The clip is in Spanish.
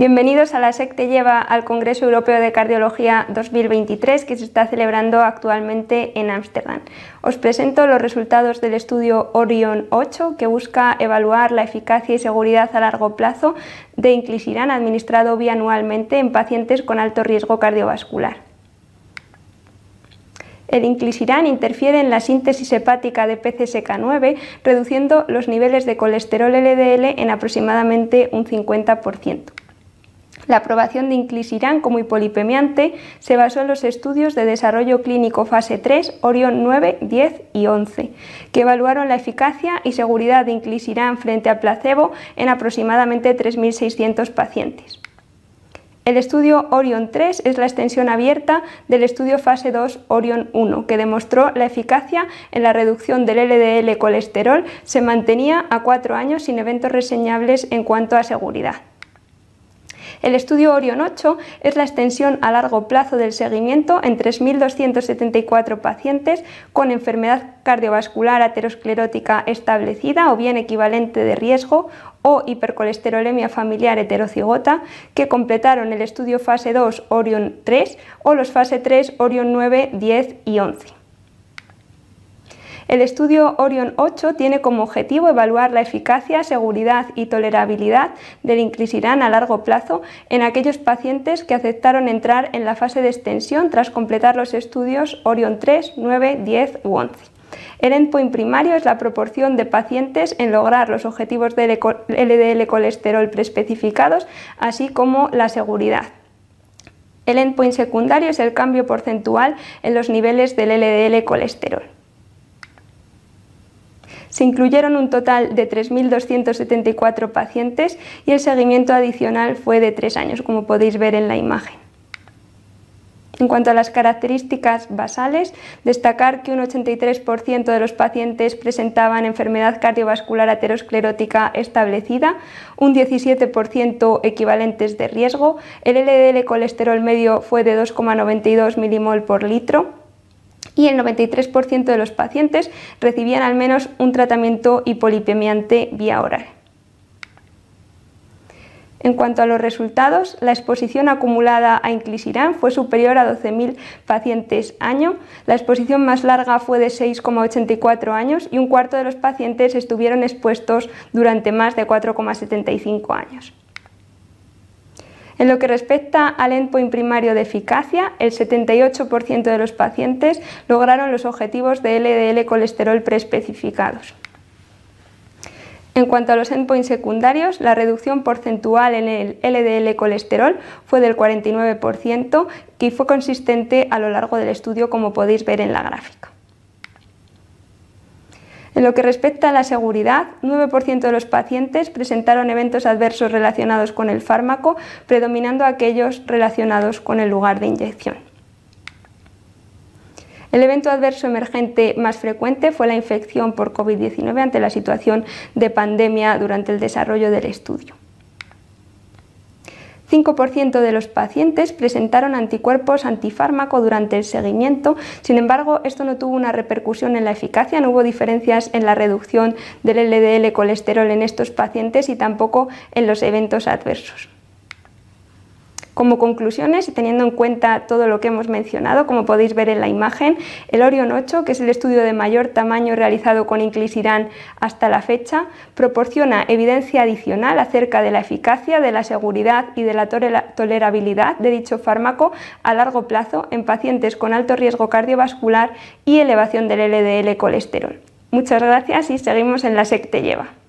Bienvenidos a la SEC te lleva al Congreso Europeo de Cardiología 2023 que se está celebrando actualmente en Ámsterdam. Os presento los resultados del estudio Orion 8 que busca evaluar la eficacia y seguridad a largo plazo de Inclisirán administrado bianualmente en pacientes con alto riesgo cardiovascular. El Inclisirán interfiere en la síntesis hepática de PCSK9, reduciendo los niveles de colesterol LDL en aproximadamente un 50%. La aprobación de inclisiran como hipolipemiante se basó en los estudios de desarrollo clínico fase 3, Orion 9, 10 y 11, que evaluaron la eficacia y seguridad de inclisiran frente al placebo en aproximadamente 3.600 pacientes. El estudio Orion 3 es la extensión abierta del estudio fase 2 Orion 1, que demostró la eficacia en la reducción del LDL colesterol, se mantenía a cuatro años sin eventos reseñables en cuanto a seguridad. El estudio Orion 8 es la extensión a largo plazo del seguimiento en 3.274 pacientes con enfermedad cardiovascular aterosclerótica establecida o bien equivalente de riesgo o hipercolesterolemia familiar heterocigota que completaron el estudio fase 2 Orion 3 o los fase 3 Orion 9, 10 y 11. El estudio Orion 8 tiene como objetivo evaluar la eficacia, seguridad y tolerabilidad del inclisiran a largo plazo en aquellos pacientes que aceptaron entrar en la fase de extensión tras completar los estudios Orion 3, 9, 10 u 11. El endpoint primario es la proporción de pacientes en lograr los objetivos de LDL colesterol preespecificados, así como la seguridad. El endpoint secundario es el cambio porcentual en los niveles del LDL colesterol. Se incluyeron un total de 3.274 pacientes y el seguimiento adicional fue de tres años, como podéis ver en la imagen. En cuanto a las características basales, destacar que un 83% de los pacientes presentaban enfermedad cardiovascular aterosclerótica establecida, un 17% equivalentes de riesgo, el LDL colesterol medio fue de 2,92 milimol por litro, y el 93% de los pacientes recibían al menos un tratamiento hipolipemiante vía oral. En cuanto a los resultados, la exposición acumulada a inclisiran fue superior a 12.000 pacientes año, la exposición más larga fue de 6,84 años y un cuarto de los pacientes estuvieron expuestos durante más de 4,75 años. En lo que respecta al endpoint primario de eficacia, el 78% de los pacientes lograron los objetivos de LDL colesterol preespecificados. En cuanto a los endpoints secundarios, la reducción porcentual en el LDL colesterol fue del 49% que fue consistente a lo largo del estudio como podéis ver en la gráfica. En lo que respecta a la seguridad, 9% de los pacientes presentaron eventos adversos relacionados con el fármaco, predominando aquellos relacionados con el lugar de inyección. El evento adverso emergente más frecuente fue la infección por COVID-19 ante la situación de pandemia durante el desarrollo del estudio. 5% de los pacientes presentaron anticuerpos antifármaco durante el seguimiento, sin embargo, esto no tuvo una repercusión en la eficacia, no hubo diferencias en la reducción del LDL colesterol en estos pacientes y tampoco en los eventos adversos. Como conclusiones y teniendo en cuenta todo lo que hemos mencionado, como podéis ver en la imagen, el Orion 8, que es el estudio de mayor tamaño realizado con Inclisiran hasta la fecha, proporciona evidencia adicional acerca de la eficacia, de la seguridad y de la tolerabilidad de dicho fármaco a largo plazo en pacientes con alto riesgo cardiovascular y elevación del LDL colesterol. Muchas gracias y seguimos en la SEC Te Lleva.